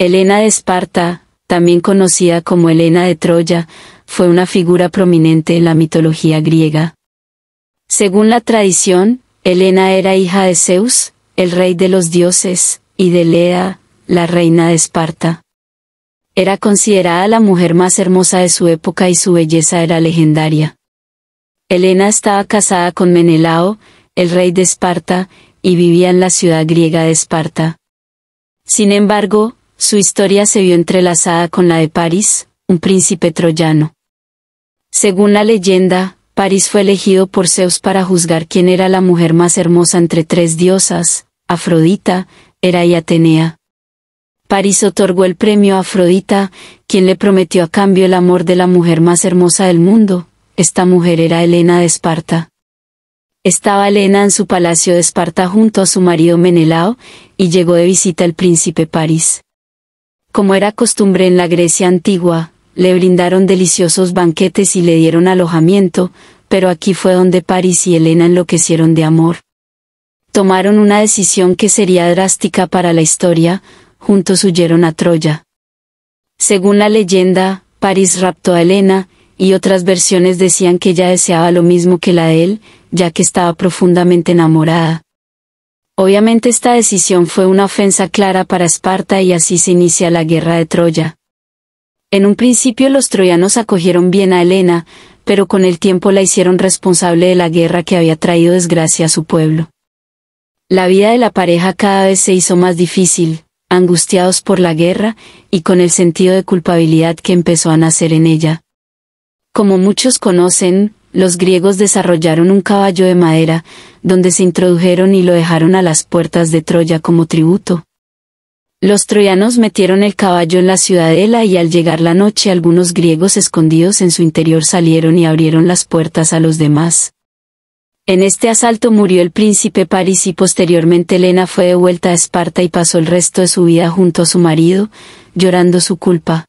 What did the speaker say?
Elena de Esparta, también conocida como Elena de Troya, fue una figura prominente en la mitología griega. Según la tradición, Elena era hija de Zeus, el rey de los dioses, y de Lea, la reina de Esparta. Era considerada la mujer más hermosa de su época y su belleza era legendaria. Elena estaba casada con Menelao, el rey de Esparta, y vivía en la ciudad griega de Esparta. Sin embargo, su historia se vio entrelazada con la de París, un príncipe troyano. Según la leyenda, París fue elegido por Zeus para juzgar quién era la mujer más hermosa entre tres diosas, Afrodita, Hera y Atenea. París otorgó el premio a Afrodita, quien le prometió a cambio el amor de la mujer más hermosa del mundo. Esta mujer era Helena de Esparta. Estaba Helena en su palacio de Esparta junto a su marido Menelao, y llegó de visita el príncipe París. Como era costumbre en la Grecia antigua, le brindaron deliciosos banquetes y le dieron alojamiento, pero aquí fue donde París y Elena enloquecieron de amor. Tomaron una decisión que sería drástica para la historia, juntos huyeron a Troya. Según la leyenda, París raptó a Elena, y otras versiones decían que ella deseaba lo mismo que la de él, ya que estaba profundamente enamorada. Obviamente esta decisión fue una ofensa clara para Esparta y así se inicia la guerra de Troya. En un principio los troyanos acogieron bien a Helena, pero con el tiempo la hicieron responsable de la guerra que había traído desgracia a su pueblo. La vida de la pareja cada vez se hizo más difícil, angustiados por la guerra y con el sentido de culpabilidad que empezó a nacer en ella. Como muchos conocen, los griegos desarrollaron un caballo de madera, donde se introdujeron y lo dejaron a las puertas de Troya como tributo. Los troyanos metieron el caballo en la ciudadela y al llegar la noche algunos griegos escondidos en su interior salieron y abrieron las puertas a los demás. En este asalto murió el príncipe París y posteriormente Elena fue devuelta a Esparta y pasó el resto de su vida junto a su marido, llorando su culpa.